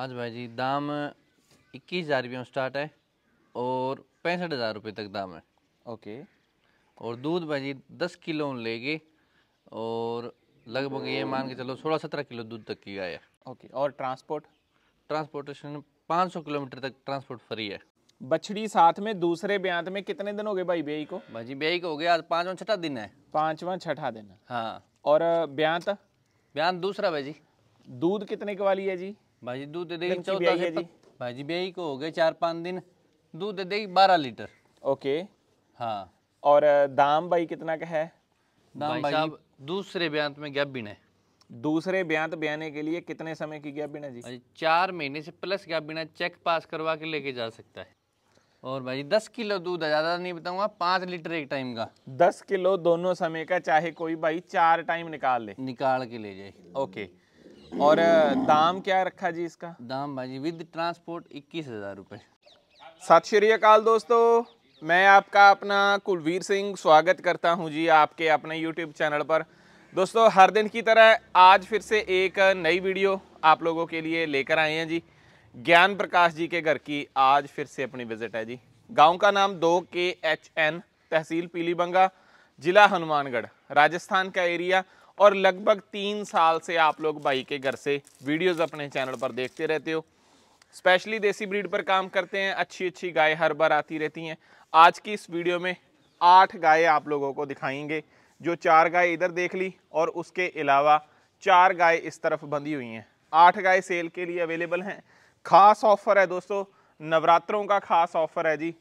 आज भाई जी दाम इक्कीस हज़ार रुपये स्टार्ट है और पैंसठ हज़ार रुपये तक दाम है ओके और दूध भाई जी दस किलो गए और लगभग ये मान के चलो सोलह सत्रह किलो दूध तक की गाय है ओके और ट्रांसपोर्ट ट्रांसपोर्टेशन पाँच सौ किलोमीटर तक ट्रांसपोर्ट फ्री है बछड़ी साथ में दूसरे ब्यांत में कितने दिन हो गए भाई ब्याई को भाई जी ब्याई को हो गया आज पाँचवा छठा दिन है पाँचवा छठा दिन हाँ और ब्यांत ब्यांत दूसरा भाई जी दूध कितने की वाली है जी भाजी दूध दे देगी चौदह भाजी ब्याई को हो गए चार पाँच दिन दूध दे देगी बारह लीटर ओके हाँ और दाम भाई कितना का है दाम भाई साहब दूसरे ब्यांत में गैप बिना है दूसरे ब्यांत ब्याने के लिए कितने समय की गैप बिना जी भाई चार महीने से प्लस गैप बिना चेक पास करवा के लेके जा सकता है और भाई दस किलो दूध ज़्यादा नहीं बताऊंगा पाँच लीटर एक टाइम का दस किलो दोनों समय का चाहे कोई भाई चार टाइम निकाल ले निकाल के ले जाए ओके और दाम क्या रखा जी इसका दाम भाजी विद ट्रांसपोर्ट इक्कीस हज़ार रुपये सत अकाल दोस्तों मैं आपका अपना कुलवीर सिंह स्वागत करता हूं जी आपके अपने यूट्यूब चैनल पर दोस्तों हर दिन की तरह आज फिर से एक नई वीडियो आप लोगों के लिए लेकर आए हैं जी ज्ञान प्रकाश जी के घर की आज फिर से अपनी विज़िट है जी गांव का नाम दो के एच एन तहसील पीलीबंगा ज़िला हनुमानगढ़ राजस्थान का एरिया और लगभग तीन साल से आप लोग भाई के घर से वीडियोस अपने चैनल पर देखते रहते हो स्पेशली देसी ब्रीड पर काम करते हैं अच्छी अच्छी गाय हर बार आती रहती हैं आज की इस वीडियो में आठ गाय आप लोगों को दिखाएंगे जो चार गाय इधर देख ली और उसके अलावा चार गाय इस तरफ बंधी हुई हैं आठ गाय सेल के लिए अवेलेबल हैं खास ऑफर है दोस्तों नवरात्रों का खास ऑफर है जी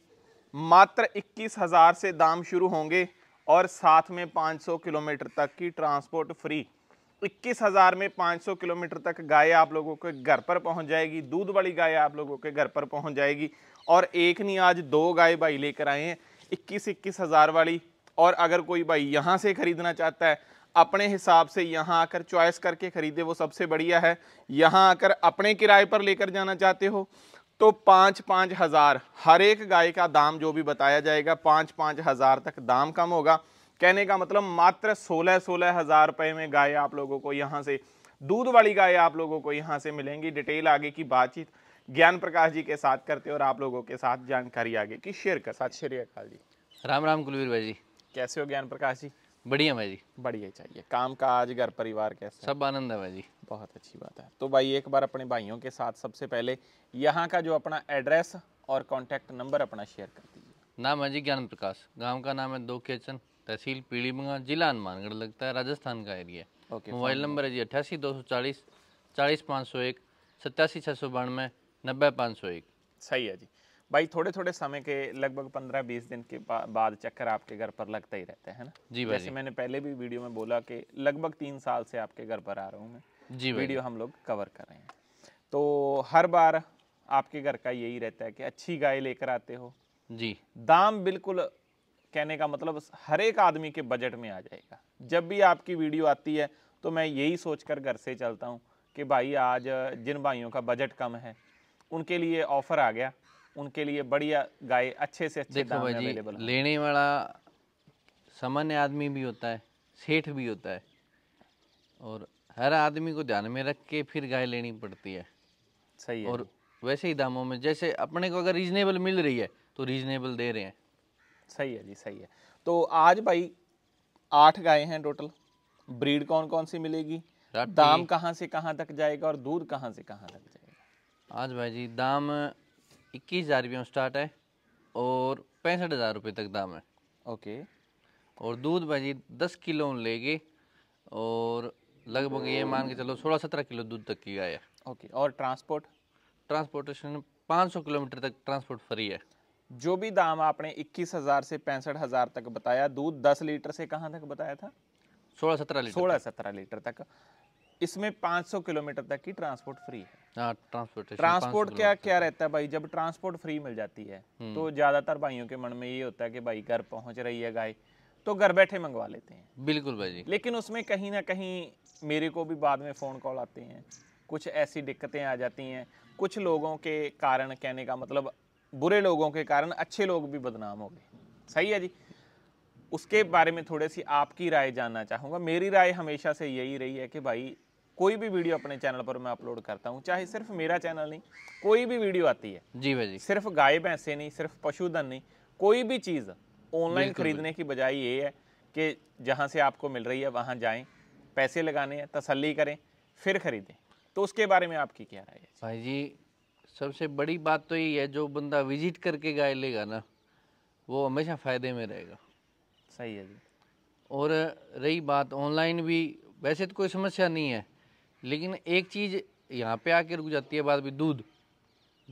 मात्र इक्कीस हज़ार से दाम शुरू होंगे और साथ में 500 किलोमीटर तक की ट्रांसपोर्ट फ्री इक्कीस हज़ार में 500 किलोमीटर तक गाय आप लोगों के घर पर पहुंच जाएगी दूध वाली गाय आप लोगों के घर पर पहुंच जाएगी और एक नहीं आज दो गाय भाई लेकर आए हैं इक्कीस इक्कीस हज़ार वाली और अगर कोई भाई यहाँ से ख़रीदना चाहता है अपने हिसाब से यहाँ आकर चॉइस करके ख़रीदे वो सबसे बढ़िया है यहाँ आकर अपने किराए पर लेकर जाना चाहते हो तो पाँच पाँच हज़ार हर एक गाय का दाम जो भी बताया जाएगा पाँच पाँच हज़ार तक दाम कम होगा कहने का मतलब मात्र सोलह सोलह हज़ार रुपये में गाय आप लोगों को यहाँ से दूध वाली गाय आप लोगों को यहाँ से मिलेंगी डिटेल आगे की बातचीत ज्ञान प्रकाश जी के साथ करते और आप लोगों के साथ जानकारी आगे की शेयर कर साथ अकाल जी राम राम कुलवीर भाई जी कैसे हो ज्ञान प्रकाश जी बढ़िया भाई जी बढ़िया चाहिए काम काज घर परिवार कैसे सब आनंद है भाई जी बहुत अच्छी बात है तो भाई एक बार अपने भाइयों के साथ सबसे पहले यहाँ का जो अपना एड्रेस और कॉन्टैक्ट नंबर अपना शेयर कर दीजिए नाम है जी ज्ञान प्रकाश गाँव का नाम है दो केचन तहसील पीलीबंगा जिला हनुमानगढ़ लगता है राजस्थान का एरिया मोबाइल नंबर है जी अट्ठासी दो सौ चालीस चालीस पाँच सौ एक सत्तासी छः सौ बानवे नब्बे पाँच सौ एक सही है जी भाई थोड़े थोड़े समय के लगभग पंद्रह बीस दिन के बाद चक्कर आपके घर पर लगता ही रहता है ना जी भाई जैसे मैंने पहले भी वीडियो में बोला कि लगभग तीन साल से आपके घर पर आ रहा हूँ मैं जी वीडियो हम लोग कवर कर रहे हैं तो हर बार आपके घर का यही रहता है कि अच्छी गाय लेकर आते हो जी दाम बिल्कुल कहने का मतलब हर एक आदमी के बजट में आ जाएगा जब भी आपकी वीडियो आती है तो मैं यही सोचकर घर से चलता हूँ कि भाई आज जिन भाइयों का बजट कम है उनके लिए ऑफर आ गया उनके लिए बढ़िया गाय अच्छे से अच्छे दाम में अवेलेबल लेने वाला सामान्य आदमी भी होता है सेठ भी होता है और हर आदमी को ध्यान में रख के फिर गाय लेनी पड़ती है सही है और वैसे ही दामों में जैसे अपने को अगर रीजनेबल मिल रही है तो रीजनेबल दे रहे हैं सही है जी सही है तो आज भाई आठ गाय हैं टोटल ब्रीड कौन कौन सी मिलेगी दाम कहाँ से कहाँ तक जाएगा और दूध कहाँ से कहाँ तक जाएगा आज भाई जी दाम इक्कीस हज़ार रुपये स्टार्ट है और पैंसठ हज़ार रुपये तक दाम है ओके और दूध भाई जी दस किलो लेंगे और लगभग ये मान के चलो सोलह सत्रह किलो दूध तक की गाय है ओके और ट्रांसपोर्ट ट्रांसपोर्टेशन 500 किलोमीटर तक ट्रांसपोर्ट फ्री है जो भी दाम आपने 21,000 से पैंसठ हज़ार तक बताया दूध 10 लीटर से कहाँ तक बताया था 16 सत्रह लीटर सत्रह लीटर तक इसमें 500 किलोमीटर तक की ट्रांसपोर्ट फ्री है आ, हाँ, ट्रांसपोर्ट क्या क्या रहता है भाई जब ट्रांसपोर्ट फ्री मिल जाती है हम्म। तो ज़्यादातर भाइयों के मन में ये होता है कि भाई घर पहुंच रही है गाय तो घर बैठे मंगवा लेते हैं बिल्कुल भाई जी लेकिन उसमें कहीं ना कहीं मेरे को भी बाद में फ़ोन कॉल आते हैं कुछ ऐसी दिक्कतें आ जाती हैं कुछ लोगों के कारण कहने का मतलब बुरे लोगों के कारण अच्छे लोग भी बदनाम हो गए सही है जी उसके बारे में थोड़ी सी आपकी राय जानना चाहूँगा मेरी राय हमेशा से यही रही है कि भाई कोई भी वीडियो अपने चैनल पर मैं अपलोड करता हूँ चाहे सिर्फ मेरा चैनल नहीं कोई भी वीडियो आती है जी भाई जी सिर्फ गाय भैंसे नहीं सिर्फ पशुधन नहीं कोई भी चीज़ ऑनलाइन खरीदने की बजाय ये है कि जहाँ से आपको मिल रही है वहाँ जाएँ पैसे लगाने हैं तसली करें फिर खरीदें तो उसके बारे में आपकी क्या राय है भाई जी सबसे बड़ी बात तो यही है जो बंदा विजिट करके गाय लेगा ना वो हमेशा फ़ायदे में रहेगा सही है जी और रही बात ऑनलाइन भी वैसे तो कोई समस्या नहीं है लेकिन एक चीज़ यहाँ पे आके रुक जाती है बात भी दूध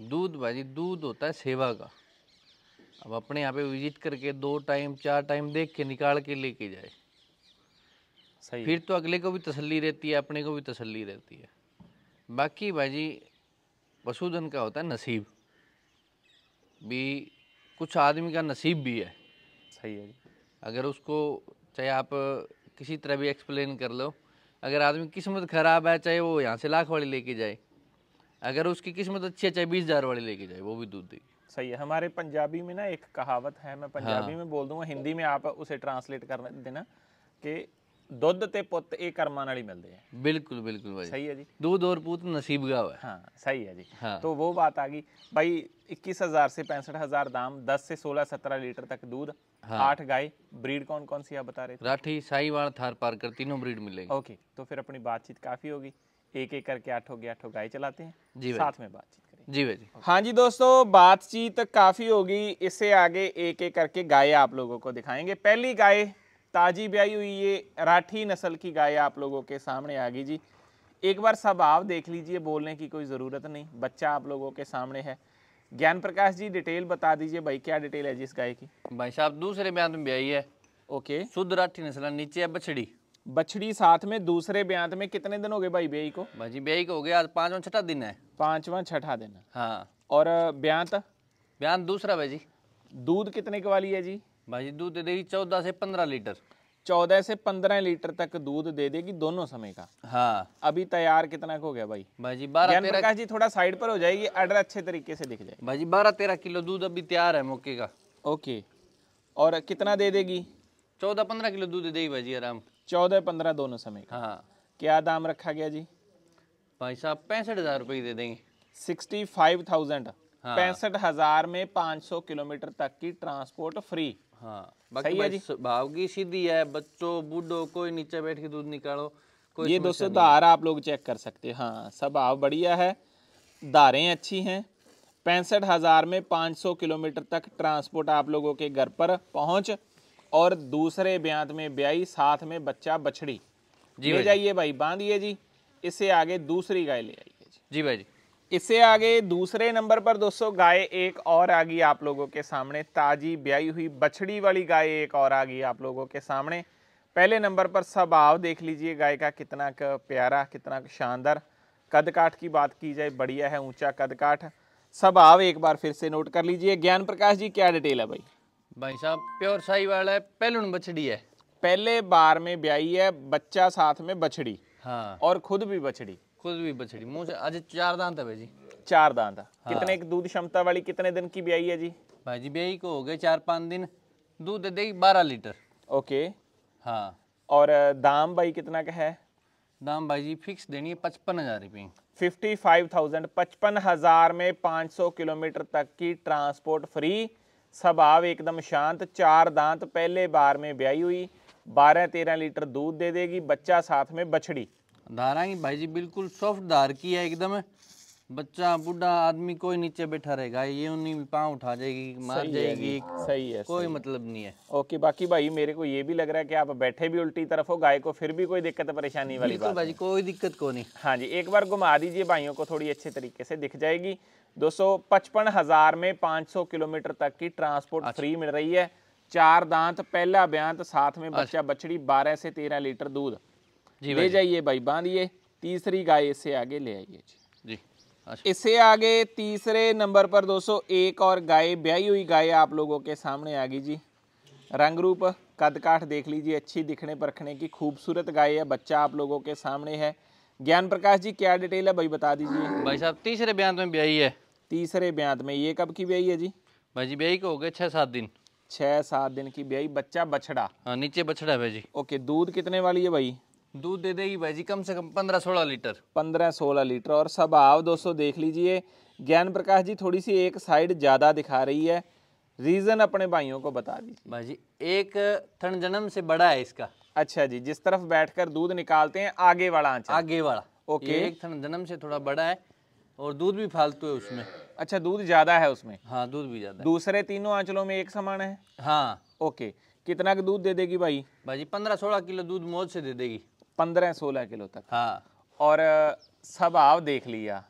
दूध भाई जी दूध होता है सेवा का अब अपने यहाँ पे विजिट करके दो टाइम चार टाइम देख के निकाल के लेके जाए सही फिर तो अगले को भी तसल्ली रहती है अपने को भी तसल्ली रहती है बाकी भाई जी पशुधन का होता है नसीब भी कुछ आदमी का नसीब भी है सही है अगर उसको चाहे आप किसी तरह भी एक्सप्लेन कर लो अगर आदमी किस्मत ख़राब है चाहे वो यहाँ से लाख वाली लेके जाए अगर उसकी किस्मत अच्छी है चाहे बीस हज़ार वाली लेके जाए वो भी दूध देगी सही है हमारे पंजाबी में ना एक कहावत है मैं पंजाबी हाँ। में बोल दूंगा हिंदी में आप उसे ट्रांसलेट कर देना कि ਦੁੱਧ ਤੇ ਪੁੱਤ ਇਹ ਕਰਮਾਂ ਨਾਲ ਹੀ ਮਿਲਦੇ ਆ ਬਿਲਕੁਲ ਬਿਲਕੁਲ ਭਾਈ ਸਹੀ ਹੈ दूध और पूत नसीब का हुआ हाँ सही है जी हाँ। तो वो बात आ गई भाई 21000 से 65000 दाम दस से सोलह सत्रह लीटर तक दूध हाँ। आठ गाय ब्रीड कौन कौन सी आप बता रहे थे राठी साहीवाल थार पारकर तीनों ब्रीड मिलेगी ओके तो फिर अपनी बातचीत काफी होगी एक एक करके आठों आठों गाय चलाते हैं जी साथ में बातचीत जी भाई जी हाँ जी दोस्तों बातचीत काफ़ी होगी इससे आगे एक एक करके गाय आप लोगों को दिखाएंगे पहली गाय ताजी ब्याई हुई ये राठी नस्ल की गाय आप लोगों के सामने आ गई जी एक बार सब आप देख लीजिए बोलने की कोई ज़रूरत नहीं बच्चा आप लोगों के सामने है ज्ञान प्रकाश जी डिटेल बता दीजिए भाई क्या डिटेल है जी इस गाय की भाई साहब दूसरे ब्याह में ब्याई है ओके शुद्ध राठी नस्ल नीचे है बछड़ी बछड़ी साथ में दूसरे ब्यांत में कितने दिन हो गए भाई ब्याई को भाजी ब्याई को हो गया आज पांचवा छठा दिन है पांचवा छठा दिन हाँ और ब्यांत ब्यांत दूसरा भाई जी दूध कितने की वाली है जी भाजी दूध दे देगी चौदह से पंद्रह लीटर चौदह से पंद्रह लीटर तक दूध दे देगी दोनों समय का हाँ अभी तैयार कितना हो गया भाई भाजी बारह तेरह जी थोड़ा साइड पर हो जाएगी अडर अच्छे तरीके से दिख जाए भाजी बारह तेरह किलो दूध अभी तैयार है मौके का ओके और कितना दे देगी चौदह पंद्रह किलो दूध दे देगी भाजी आराम चौदह पंद्रह दोनों समय का हाँ क्या दाम रखा गया जी भाई साहब पैंसठ हजार रुपये दे देंगे सिक्सटी फाइव थाउजेंड हाँ। पैंसठ हजार में पाँच सौ किलोमीटर तक की ट्रांसपोर्ट फ्री हाँ सही है जी भाव की सीधी है बच्चों बूढ़ो कोई नीचे बैठ के दूध निकालो कोई ये दोस्तों धार आप लोग चेक कर सकते हैं हाँ सब भाव बढ़िया है धारें अच्छी हैं पैंसठ हज़ार में 500 किलोमीटर तक ट्रांसपोर्ट आप लोगों के घर पर पहुंच और दूसरे ब्यांत में ब्याई साथ में बच्चा बछड़ी जी ले जाइए भाई बांधिए जी इससे आगे दूसरी गाय ले आइए जी जी भाई जी इससे आगे दूसरे नंबर पर दोस्तों गाय एक और आ गई आप लोगों के सामने ताजी ब्याई हुई बछड़ी वाली गाय एक और आ गई आप लोगों के सामने पहले नंबर पर सब आव देख लीजिए गाय का कितना का प्यारा कितना शानदार कद काठ की बात की जाए बढ़िया है ऊंचा कद काठ सब आव एक बार फिर से नोट कर लीजिए ज्ञान प्रकाश जी क्या डिटेल है भाई भाई साहब प्योर साई वाला है पहलुन बछड़ी है पहले बार में ब्याई है बच्चा साथ में बछड़ी हाँ और खुद भी बछड़ी खुद भी बछड़ी मुँह से आज चार दांत है भाई जी चार दांत हाँ। कितने दूध क्षमता वाली कितने दिन की ब्याई है जी भाई जी ब्याई को हो गए चार पाँच दिन दूध दे देगी बारह लीटर ओके हाँ और दाम भाई कितना का है दाम भाई जी फिक्स देनी है पचपन हज़ार रुपये फिफ्टी फाइव थाउजेंड पचपन हज़ार में पाँच सौ किलोमीटर तक की ट्रांसपोर्ट फ्री स्वभाव एकदम शांत चार दांत पहले बार में ब्याई हुई बारह तेरह लीटर दूध दे देगी बच्चा साथ में बछड़ी धारा ही भाई जी बिल्कुल सॉफ्ट धार की है एकदम बच्चा बूढ़ा आदमी कोई नीचे बैठा रहेगा ये उन्हीं पाँव उठा जाएगी मार सही जाएगी है, सही है कोई सही मतलब नहीं है ओके बाकी भाई मेरे को ये भी लग रहा है कि आप बैठे भी उल्टी तरफ हो गाय को फिर भी कोई दिक्कत परेशानी वाली बात भाई कोई दिक्कत को नहीं हाँ जी एक बार घुमा दीजिए भाइयों को थोड़ी अच्छे तरीके से दिख जाएगी दो पचपन हजार में 500 सौ किलोमीटर तक की ट्रांसपोर्ट अच्छा। फ्री मिल रही है चार दांत पहला ब्यांत साथ में अच्छा। बच्चा बछड़ी बारह से 13 लीटर दूध ले जाइए भाई बांधिए तीसरी गाय इससे आगे ले आइए जी अच्छा। इससे आगे तीसरे नंबर पर एक और गाय ब्याई हुई गाय आप लोगों के सामने आ गई जी रंग रूप कद काठ देख लीजिए अच्छी दिखने परखने की खूबसूरत गाय है बच्चा आप लोगों के सामने है ज्ञान प्रकाश जी क्या डिटेल है भाई बता दीजिए भाई साहब तीसरे ब्यांत में ब्याई है तीसरे ब्यांत में ये कब की ब्याई है जी भाई जी ब्याई को हो गए छः सात दिन छः सात दिन की ब्याई बच्चा बछड़ा हाँ नीचे बछड़ा है भाई जी ओके दूध कितने वाली है भाई दूध दे देगी भाई जी कम से कम पंद्रह सोलह लीटर पंद्रह सोलह लीटर और सब आओ दोस्तों देख लीजिए ज्ञान प्रकाश जी थोड़ी सी एक साइड ज़्यादा दिखा रही है रीज़न अपने भाइयों को बता दीजिए भाजी एक थन जन्म से बड़ा है इसका अच्छा जी जिस तरफ बैठकर दूध निकालते हैं आगे वाला आंचल आगे वाला ओके एक थन जन्म से थोड़ा बड़ा है और दूध भी फालतू है उसमें अच्छा दूध ज़्यादा है उसमें हाँ दूध भी ज़्यादा दूसरे तीनों आंचलों में एक समान है हाँ ओके कितना का दूध दे देगी भाई भाजी पंद्रह सोलह किलो दूध मौज से दे देगी पंद्रह सोलह किलो तक हाँ और सब आव देख लिया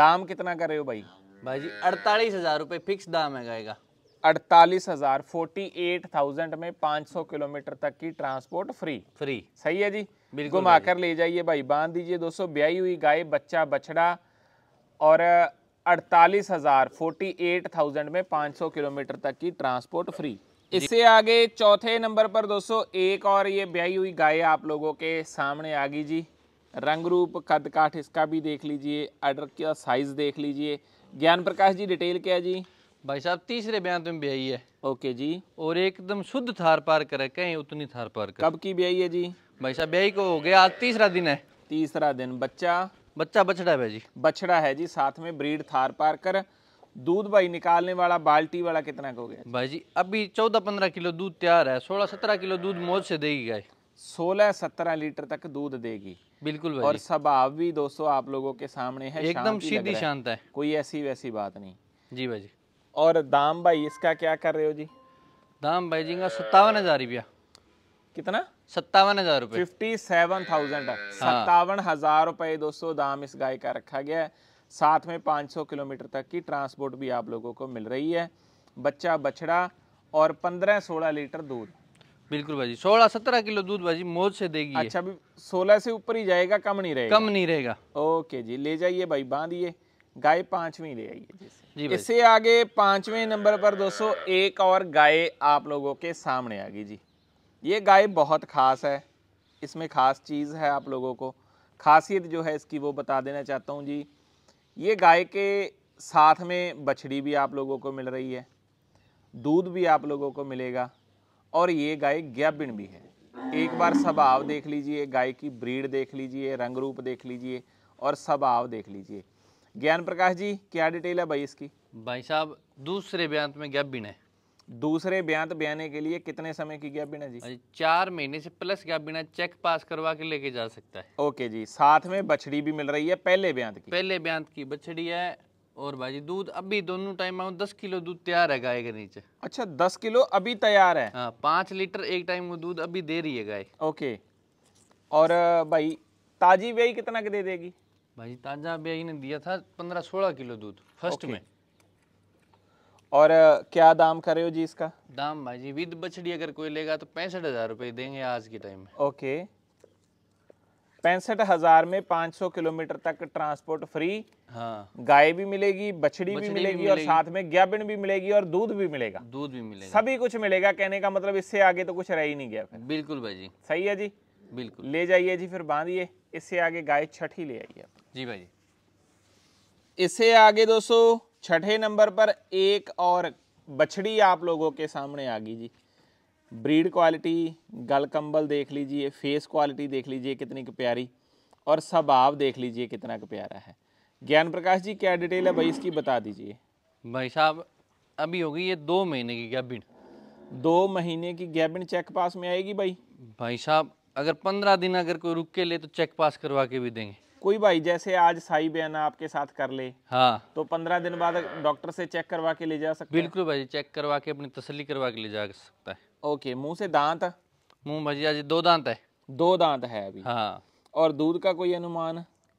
दाम कितना कर रहे हो भाई भाजी अड़तालीस हज़ार रुपये फिक्स दाम है गाय का अड़तालीस हजार फोर्टी एट थाउजेंड में पाँच सौ किलोमीटर तक की ट्रांसपोर्ट फ्री फ्री सही है जी बिल्कुल घुमाकर ले जाइए भाई बांध दीजिए दोस्तों ब्याई हुई गाय बच्चा बछड़ा और अड़तालीस हजार फोर्टी एट थाउजेंड में पाँच सौ किलोमीटर तक की ट्रांसपोर्ट फ्री इससे आगे चौथे नंबर पर दोस्तों एक और ये ब्याई हुई गाय आप लोगों के सामने आ गई जी रंग रूप कद काठ इसका भी देख लीजिए अडर का साइज़ देख लीजिए ज्ञान प्रकाश जी डिटेल क्या जी भाई साहब तीसरे बयान तुम ब्याई है ओके जी और एकदम शुद्ध थार पार करे कहीं उतनी थार पार कर कब की ब्याई है जी भाई साहब ब्याई को हो गया आज तीसरा दिन है तीसरा दिन बच्चा बच्चा बछड़ा है जी बछड़ा है जी साथ में ब्रीड थार पार कर दूध भाई निकालने वाला बाल्टी वाला कितना को हो गया भाई जी अभी चौदह पंद्रह किलो दूध तैयार है सोलह सत्रह किलो दूध मौज से देगी गाय सोलह सत्रह लीटर तक दूध देगी बिल्कुल भाई और स्वभाव भी दोस्तों आप लोगों के सामने है एकदम सीधी शांत है कोई ऐसी वैसी बात नहीं जी भाई जी और दाम भाई इसका क्या कर रहे हो जी दाम भाई जी का सत्तावन हजार रुपया कितना सत्तावन हजार रुपये फिफ्टी सेवन थाउजेंड हाँ। सत्तावन हजार रुपये दोस्तों दाम इस गाय का रखा गया है साथ में 500 किलोमीटर तक की ट्रांसपोर्ट भी आप लोगों को मिल रही है बच्चा बछड़ा और 15-16 लीटर दूध बिल्कुल भाजी 16-17 किलो दूध भाजी मौज से देगी अच्छा अभी 16 से ऊपर ही जाएगा कम नहीं रहेगा कम नहीं रहेगा ओके जी ले जाइए भाई बांधिए गाय पांचवी ले आइए जैसे इससे आगे पांचवें नंबर पर दोस्तों एक और गाय आप लोगों के सामने आ गई जी ये गाय बहुत ख़ास है इसमें ख़ास चीज़ है आप लोगों को खासियत जो है इसकी वो बता देना चाहता हूँ जी ये गाय के साथ में बछड़ी भी आप लोगों को मिल रही है दूध भी आप लोगों को मिलेगा और ये गाय गैबिन भी है एक बार स्वभाव देख लीजिए गाय की ब्रीड देख लीजिए रंग रूप देख लीजिए और स्वभाव देख लीजिए ज्ञान प्रकाश जी क्या डिटेल है भाई इसकी भाई साहब दूसरे ब्यांत में गैप बिना है दूसरे ब्यांत बयाने के लिए कितने समय की गैप बिना जी चार महीने से प्लस गैप बिना चेक पास करवा के लेके जा सकता है ओके जी साथ में बछड़ी भी मिल रही है पहले ब्यांत की पहले ब्यांत की बछड़ी है और भाजी दूध अभी दोनों टाइम में दस किलो दूध तैयार है गाय के नीचे अच्छा दस किलो अभी तैयार है हाँ पाँच लीटर एक टाइम वो दूध अभी दे रही है गाय ओके और भाई ताजी व्यय कितना के दे देगी भाई ताज़ा ब्याई ने दिया था पंद्रह सोलह किलो दूध फर्स्ट में और क्या दाम कर रहे हो जी इसका दाम भाई जी विद बछड़ी अगर कोई लेगा तो पैंसठ हज़ार रुपये देंगे आज के टाइम में ओके पैंसठ हज़ार में 500 किलोमीटर तक ट्रांसपोर्ट फ्री हाँ गाय भी मिलेगी बछड़ी, बछड़ी भी, मिलेगी, भी मिलेगी और साथ में ग्याबिन भी मिलेगी और दूध भी मिलेगा दूध भी मिलेगा सभी कुछ मिलेगा कहने का मतलब इससे आगे तो कुछ रह ही नहीं गया बिल्कुल भाई जी सही है जी बिल्कुल ले जाइए जी फिर बांधिए इससे आगे गाय छठ ही ले आई है जी भाई इससे आगे दोस्तों छठे नंबर पर एक और बछड़ी आप लोगों के सामने आ गई जी ब्रीड क्वालिटी गल कंबल देख लीजिए फेस क्वालिटी देख लीजिए कितनी प्यारी और स्वभाव देख लीजिए कितना का प्यारा है ज्ञान प्रकाश जी क्या डिटेल है भाई इसकी बता दीजिए भाई साहब अभी होगी ये दो महीने की गैबिन दो महीने की गैबिन चेक पास में आएगी भाई भाई साहब अगर पंद्रह दिन अगर कोई रुक के ले तो चेक पास करवा के भी देंगे कोई भाई जैसे आज साई बयान आपके साथ कर ले हाँ तो पंद्रह दिन बाद डॉक्टर से चेक करवा के ले जा सकते बिल्कुल भाई चेक करवा के अपनी तसली करवा के ले जा सकता है ओके मुंह से दांत मुंह भाजी आज दो दांत है दो दांत है अभी हाँ और दूध का कोई अनुमान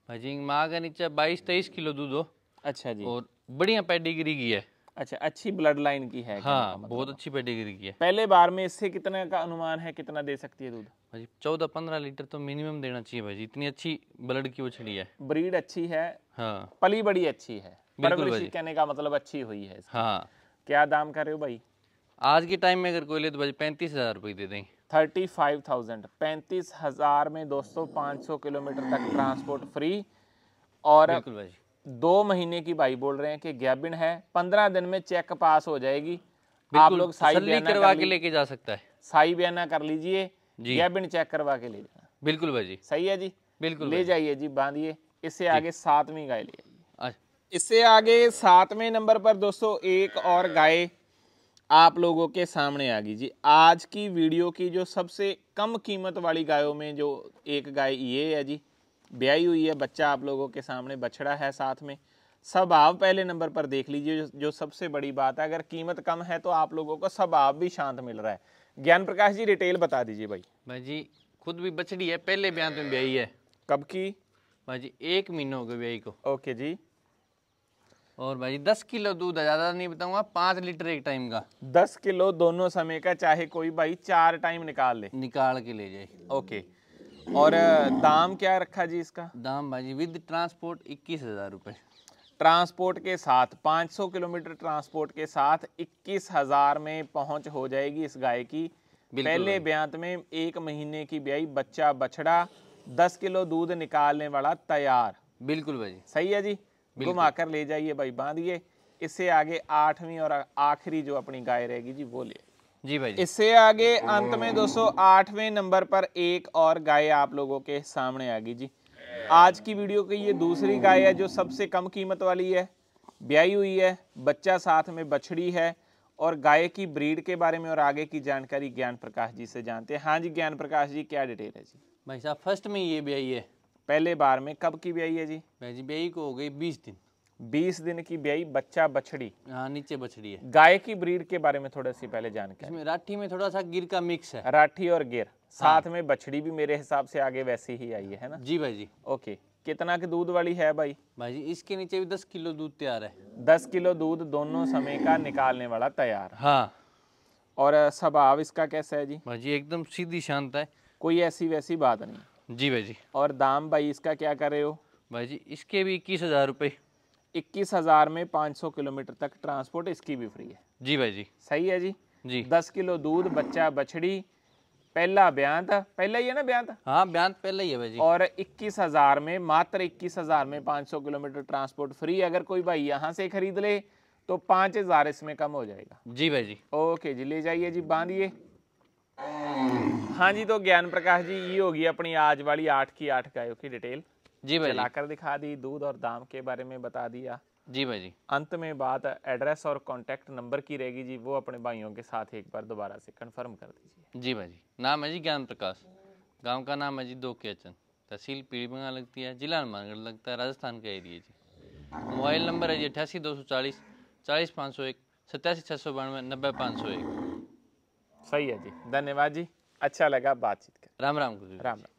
भाजी माँ का नीचे बाईस तेईस किलो दूध हो अच्छा जी और बढ़िया पेडिग्री की है अच्छा अच्छी ब्लड लाइन की है हाँ मतलब बहुत अच्छी पेडिग्री की है पहले बार में इससे कितने का अनुमान है कितना दे सकती है दूध भाई चौदह पंद्रह लीटर तो मिनिमम देना चाहिए भाई इतनी अच्छी ब्लड की वो छड़ी है ब्रीड अच्छी है हाँ पली बड़ी अच्छी है कहने का मतलब अच्छी हुई है हाँ क्या दाम कर रहे हो भाई आज के टाइम में अगर कोई ले तो भाई पैंतीस हजार रुपये दे देंगे थर्टी फाइव थाउजेंड पैंतीस हजार में दोस्तों पाँच सौ किलोमीटर तक ट्रांसपोर्ट फ्री और बिल्कुल भाई दो महीने की भाई बोल रहे हैं कि गैबिन है पंद्रह दिन में चेक पास हो जाएगी आप लोग साई बयाना करवा के लेके जा सकता है साई बयाना कर लीजिए गैबिन चेक करवा के ले जाना बिल्कुल भाई सही है जी बिल्कुल ले जाइए जी बांधिए इससे आगे सातवीं गाय ले इससे आगे सातवें नंबर पर दोस्तों एक और गाय आप लोगों के सामने आ गई जी आज की वीडियो की जो सबसे कम कीमत वाली गायों में जो एक गाय ये है जी ब्याई हुई है बच्चा आप लोगों के सामने बछड़ा है साथ में सब आव पहले नंबर पर देख लीजिए जो, सबसे बड़ी बात है अगर कीमत कम है तो आप लोगों को सब आव भी शांत मिल रहा है ज्ञान प्रकाश जी डिटेल बता दीजिए भाई भाई जी खुद भी बछड़ी है पहले ब्याह में ब्याई है कब की भाई जी एक महीनों हो ब्याई को ओके जी और भाई दस किलो दूध है ज़्यादा नहीं बताऊंगा पांच लीटर एक टाइम का दस किलो दोनों समय का चाहे कोई भाई चार टाइम निकाल ले निकाल के ले जाए ओके और दाम क्या रखा जी इसका दाम भाजी विद ट्रांसपोर्ट इक्कीस हज़ार रुपये ट्रांसपोर्ट के साथ 500 किलोमीटर ट्रांसपोर्ट के साथ इक्कीस हज़ार में पहुंच हो जाएगी इस गाय की पहले ब्यांत में एक महीने की ब्याई बच्चा बछड़ा दस किलो दूध निकालने वाला तैयार बिल्कुल भाई सही है जी घुमाकर ले जाइए भाई बांधिए इससे आगे आठवीं और आखिरी जो अपनी गाय रहेगी जी वो ले जी भाई इससे आगे अंत में दोस्तों आठवें नंबर पर एक और गाय आप लोगों के सामने आ गई जी आज की वीडियो की ये दूसरी गाय है जो सबसे कम कीमत वाली है ब्याई हुई है बच्चा साथ में बछड़ी है और गाय की ब्रीड के बारे में और आगे की जानकारी ज्ञान प्रकाश जी से जानते हैं हाँ जी ज्ञान प्रकाश जी क्या डिटेल है जी भाई साहब फर्स्ट में ये ब्याई है पहले बार में कब की ब्याई है जी भाई जी ब्याई को हो गई बीस दिन बीस दिन की ब्याई बच्चा बछड़ी हाँ नीचे बछड़ी है गाय की ब्रीड के बारे में थोड़ा सी पहले जानकारी इसमें राठी में थोड़ा सा गिर का मिक्स है राठी और गिर हाँ। साथ हाँ। में बछड़ी भी मेरे हिसाब से आगे वैसी ही आई है ना जी भाई जी ओके कितना के दूध वाली है भाई भाई जी इसके नीचे भी दस किलो दूध तैयार है दस किलो दूध दोनों समय का निकालने वाला तैयार हाँ और स्वभाव इसका कैसा है जी भाई जी एकदम सीधी शांत है कोई ऐसी वैसी बात नहीं जी भाई जी और दाम भाई इसका क्या कर रहे हो भाई जी इसके भी इक्कीस हजार रुपये इक्कीस हज़ार में पाँच सौ किलोमीटर तक ट्रांसपोर्ट इसकी भी फ्री है जी भाई जी सही है जी जी दस किलो दूध बच्चा बछड़ी पहला बयान था पहला ही है ना बयान था हाँ बयान पहला ही है भाई जी और इक्कीस हज़ार में मात्र इक्कीस हज़ार में पाँच सौ किलोमीटर ट्रांसपोर्ट फ्री अगर कोई भाई यहाँ से खरीद ले तो पाँच हज़ार इसमें कम हो जाएगा जी भाई जी ओके जी ले जाइए जी बांधिए हाँ जी तो ज्ञान प्रकाश जी ये होगी अपनी आज वाली आठ की आठ गायों की डिटेल जी भाई चलाकर दिखा दी दूध और दाम के बारे में बता दिया जी भाई जी अंत में बात एड्रेस और कॉन्टेक्ट नंबर की रहेगी जी वो अपने भाइयों के साथ एक बार दोबारा से कंफर्म कर दीजिए जी भाई जी नाम है जी ज्ञान प्रकाश गांव का नाम है जी दो केचन तहसील पीड़ी बंगा लगती है जिला हनुमानगढ़ लगता है राजस्थान का एरिया जी मोबाइल नंबर है जी अठासी दो सौ चालीस चालीस पाँच सौ एक सत्तासी छः सौ बानवे नब्बे पाँच सौ एक सही है जी धन्यवाद जी अच्छा लगा बातचीत कर राम राम गुरु राम राम